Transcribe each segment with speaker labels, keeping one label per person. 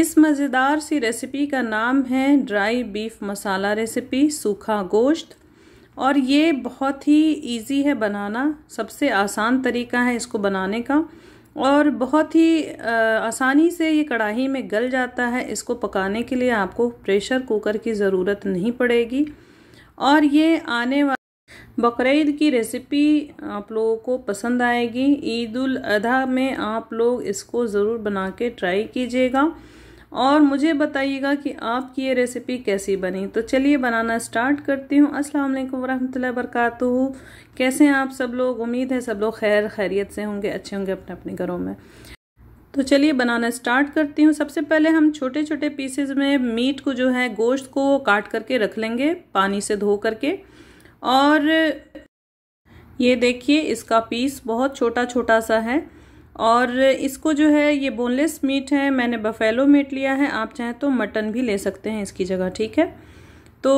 Speaker 1: इस मज़ेदार सी रेसिपी का नाम है ड्राई बीफ मसाला रेसिपी सूखा गोश्त और ये बहुत ही इजी है बनाना सबसे आसान तरीका है इसको बनाने का और बहुत ही आसानी से ये कढ़ाई में गल जाता है इसको पकाने के लिए आपको प्रेशर कुकर की ज़रूरत नहीं पड़ेगी और ये आने वाले बकरीद की रेसिपी आप लोगों को पसंद आएगी ईद उल अधा में आप लोग इसको ज़रूर बना के ट्राई कीजिएगा और मुझे बताइएगा कि आपकी ये रेसिपी कैसी बनी तो चलिए बनाना स्टार्ट करती हूँ अस्सलाम वालेकुम वरहमतुल्लाहि वबरकातुहू कैसे हैं आप सब लोग उम्मीद है सब लोग खैर खैरियत से होंगे अच्छे होंगे अपने अपने घरों में तो चलिए बनाना स्टार्ट करती हूँ सबसे पहले हम छोटे छोटे पीसेज में मीट को जो है गोश्त को काट करके रख लेंगे पानी से धो करके और ये देखिए इसका पीस बहुत छोटा छोटा सा है और इसको जो है ये बोनलेस मीट है मैंने बफेलो मीट लिया है आप चाहें तो मटन भी ले सकते हैं इसकी जगह ठीक है तो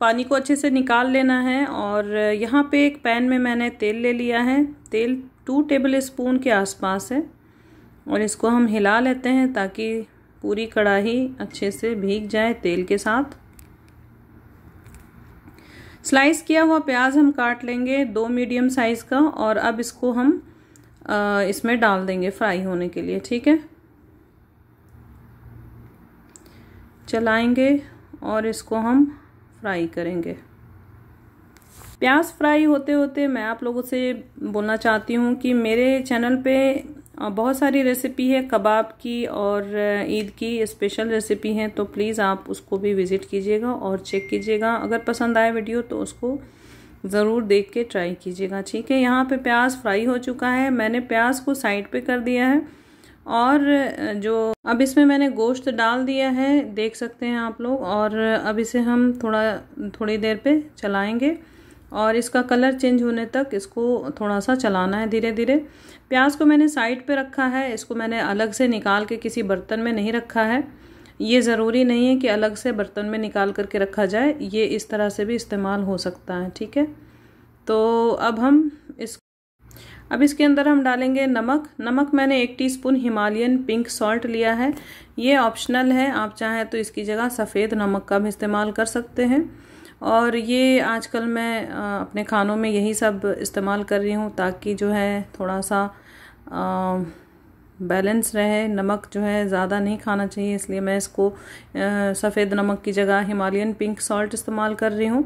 Speaker 1: पानी को अच्छे से निकाल लेना है और यहाँ पे एक पैन में मैंने तेल ले लिया है तेल टू टेबल स्पून के आसपास है और इसको हम हिला लेते हैं ताकि पूरी कढ़ाई अच्छे से भीग जाए तेल के साथ स्लाइस किया हुआ प्याज हम काट लेंगे दो मीडियम साइज़ का और अब इसको हम इसमें डाल देंगे फ्राई होने के लिए ठीक है चलाएंगे और इसको हम फ्राई करेंगे प्याज फ्राई होते होते मैं आप लोगों से बोलना चाहती हूँ कि मेरे चैनल पे बहुत सारी रेसिपी है कबाब की और ईद की स्पेशल रेसिपी है तो प्लीज़ आप उसको भी विज़िट कीजिएगा और चेक कीजिएगा अगर पसंद आए वीडियो तो उसको ज़रूर देख के ट्राई कीजिएगा ठीक है यहाँ पे प्याज फ्राई हो चुका है मैंने प्याज को साइड पे कर दिया है और जो अब इसमें मैंने गोश्त डाल दिया है देख सकते हैं आप लोग और अब इसे हम थोड़ा थोड़ी देर पे चलाएंगे और इसका कलर चेंज होने तक इसको थोड़ा सा चलाना है धीरे धीरे प्याज को मैंने साइड पे रखा है इसको मैंने अलग से निकाल के किसी बर्तन में नहीं रखा है ये ज़रूरी नहीं है कि अलग से बर्तन में निकाल करके रखा जाए ये इस तरह से भी इस्तेमाल हो सकता है ठीक है तो अब हम इस अब इसके अंदर हम डालेंगे नमक नमक मैंने एक टीस्पून हिमालयन पिंक सॉल्ट लिया है ये ऑप्शनल है आप चाहें तो इसकी जगह सफ़ेद नमक का भी इस्तेमाल कर सकते हैं और ये आजकल मैं अपने खानों में यही सब इस्तेमाल कर रही हूँ ताकि जो है थोड़ा सा बैलेंस रहे नमक जो है ज़्यादा नहीं खाना चाहिए इसलिए मैं इसको सफ़ेद नमक की जगह हिमालयन पिंक सॉल्ट इस्तेमाल कर रही हूँ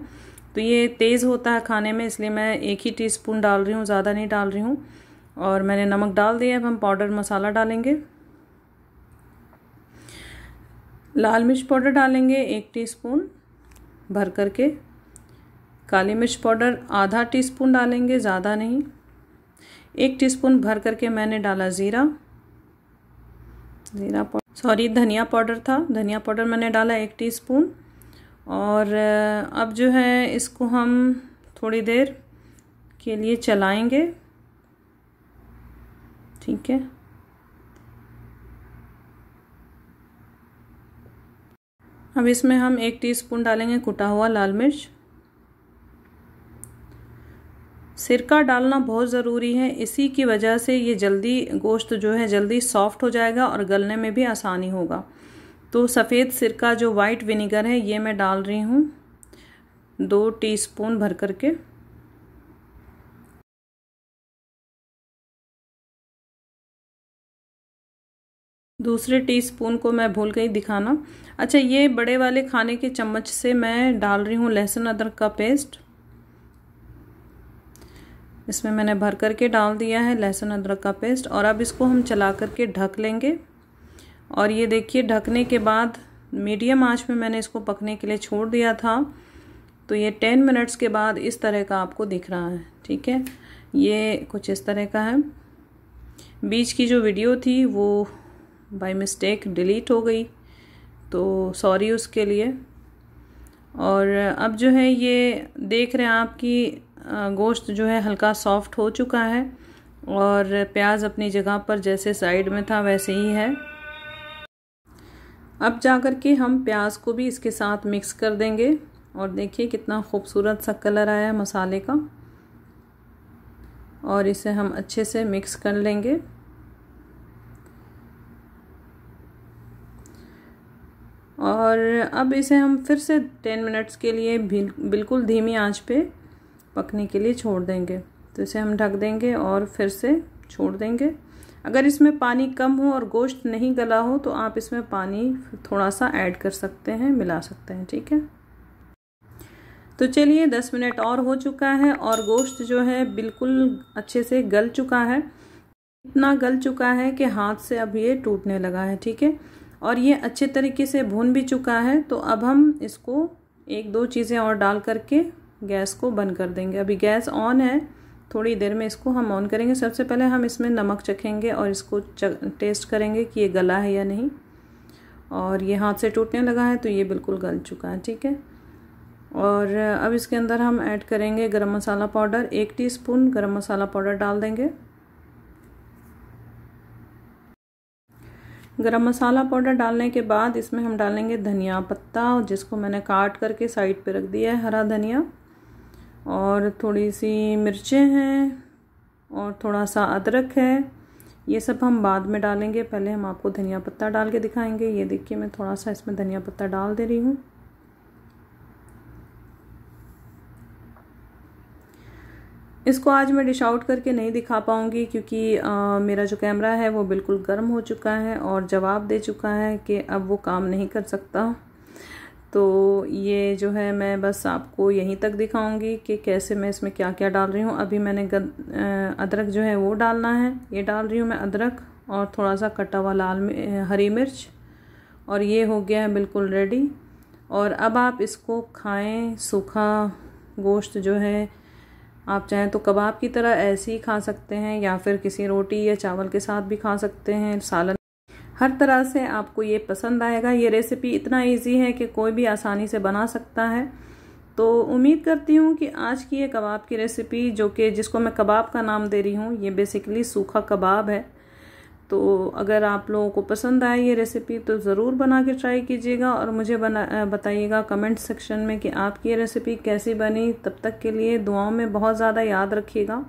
Speaker 1: तो ये तेज़ होता है खाने में इसलिए मैं एक ही टीस्पून डाल रही हूँ ज़्यादा नहीं डाल रही हूँ और मैंने नमक डाल दिया अब हम पाउडर मसाला डालेंगे लाल मिर्च पाउडर डालेंगे एक टीस्पून भर कर के काली मिर्च पाउडर आधा टीस्पून डालेंगे ज़्यादा नहीं एक टीस्पून भर करके मैंने डाला ज़ीरा ज़ीरा पाउडर सॉरी धनिया पाउडर था धनिया पाउडर मैंने डाला एक टीस्पून और अब जो है इसको हम थोड़ी देर के लिए चलाएंगे ठीक है अब इसमें हम एक टीस्पून डालेंगे कुटा हुआ लाल मिर्च सिरका डालना बहुत ज़रूरी है इसी की वजह से ये जल्दी गोश्त जो है जल्दी सॉफ्ट हो जाएगा और गलने में भी आसानी होगा तो सफ़ेद सिरका जो वाइट विनीगर है ये मैं डाल रही हूँ दो टीस्पून भर कर के दूसरे टीस्पून को मैं भूल गई दिखाना अच्छा ये बड़े वाले खाने के चम्मच से मैं डाल रही हूँ लहसुन अदरक का पेस्ट इसमें मैंने भर करके डाल दिया है लहसुन अदरक का पेस्ट और अब इसको हम चला करके ढक लेंगे और ये देखिए ढकने के बाद मीडियम आंच में मैंने इसको पकने के लिए छोड़ दिया था तो ये टेन मिनट्स के बाद इस तरह का आपको दिख रहा है ठीक है ये कुछ इस तरह का है बीच की जो वीडियो थी वो बाय मिस्टेक डिलीट हो गई तो सॉरी उसके लिए और अब जो है ये देख रहे हैं आपकी गोश्त जो है हल्का सॉफ्ट हो चुका है और प्याज अपनी जगह पर जैसे साइड में था वैसे ही है अब जाकर के हम प्याज को भी इसके साथ मिक्स कर देंगे और देखिए कितना खूबसूरत सा कलर आया है मसाले का और इसे हम अच्छे से मिक्स कर लेंगे और अब इसे हम फिर से टेन मिनट्स के लिए बिल्कुल धीमी आंच पे पकने के लिए छोड़ देंगे तो इसे हम ढक देंगे और फिर से छोड़ देंगे अगर इसमें पानी कम हो और गोश्त नहीं गला हो तो आप इसमें पानी थोड़ा सा ऐड कर सकते हैं मिला सकते हैं ठीक है तो चलिए दस मिनट और हो चुका है और गोश्त जो है बिल्कुल अच्छे से गल चुका है इतना गल चुका है कि हाथ से अब ये टूटने लगा है ठीक है और ये अच्छे तरीके से भून भी चुका है तो अब हम इसको एक दो चीज़ें और डाल करके गैस को बंद कर देंगे अभी गैस ऑन है थोड़ी देर में इसको हम ऑन करेंगे सबसे पहले हम इसमें नमक चखेंगे और इसको टेस्ट करेंगे कि ये गला है या नहीं और ये हाथ से टूटने लगा है तो ये बिल्कुल गल चुका है ठीक है और अब इसके अंदर हम ऐड करेंगे गरम मसाला पाउडर एक टीस्पून गरम मसाला पाउडर डाल देंगे गरम मसाला पाउडर डालने के बाद इसमें हम डालेंगे धनिया पत्ता जिसको मैंने काट करके साइड पे रख दिया है हरा धनिया और थोड़ी सी मिर्चें हैं और थोड़ा सा अदरक है ये सब हम बाद में डालेंगे पहले हम आपको धनिया पत्ता डाल के दिखाएंगे ये देखिए मैं थोड़ा सा इसमें धनिया पत्ता डाल दे रही हूँ इसको आज मैं डिश आउट करके नहीं दिखा पाऊँगी क्योंकि आ, मेरा जो कैमरा है वो बिल्कुल गर्म हो चुका है और जवाब दे चुका है कि अब वो काम नहीं कर सकता तो ये जो है मैं बस आपको यहीं तक दिखाऊंगी कि कैसे मैं इसमें क्या क्या डाल रही हूँ अभी मैंने गद, अदरक जो है वो डालना है ये डाल रही हूँ मैं अदरक और थोड़ा सा कटा हुआ लाल हरी मिर्च और ये हो गया है बिल्कुल रेडी और अब आप इसको खाएं सूखा गोश्त जो है आप चाहें तो कबाब की तरह ऐसे ही खा सकते हैं या फिर किसी रोटी या चावल के साथ भी खा सकते हैं सालन हर तरह से आपको ये पसंद आएगा ये रेसिपी इतना इजी है कि कोई भी आसानी से बना सकता है तो उम्मीद करती हूँ कि आज की ये कबाब की रेसिपी जो कि जिसको मैं कबाब का नाम दे रही हूँ ये बेसिकली सूखा कबाब है तो अगर आप लोगों को पसंद आए ये रेसिपी तो ज़रूर बना के ट्राई कीजिएगा और मुझे बना बताइएगा कमेंट सेक्शन में कि आपकी ये रेसिपी कैसी बनी तब तक के लिए दुआओं में बहुत ज़्यादा याद रखिएगा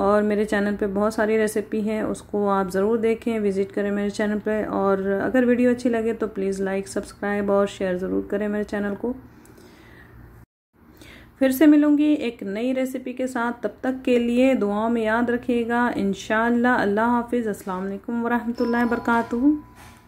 Speaker 1: और मेरे चैनल पे बहुत सारी रेसिपी है उसको आप ज़रूर देखें विज़िट करें मेरे चैनल पे और अगर वीडियो अच्छी लगे तो प्लीज़ लाइक सब्सक्राइब और शेयर ज़रूर करें मेरे चैनल को फिर से मिलूँगी एक नई रेसिपी के साथ तब तक के लिए दुआओं में याद रखिएगा इन अल्लाह हाफिज़ असल वरहमल वर्का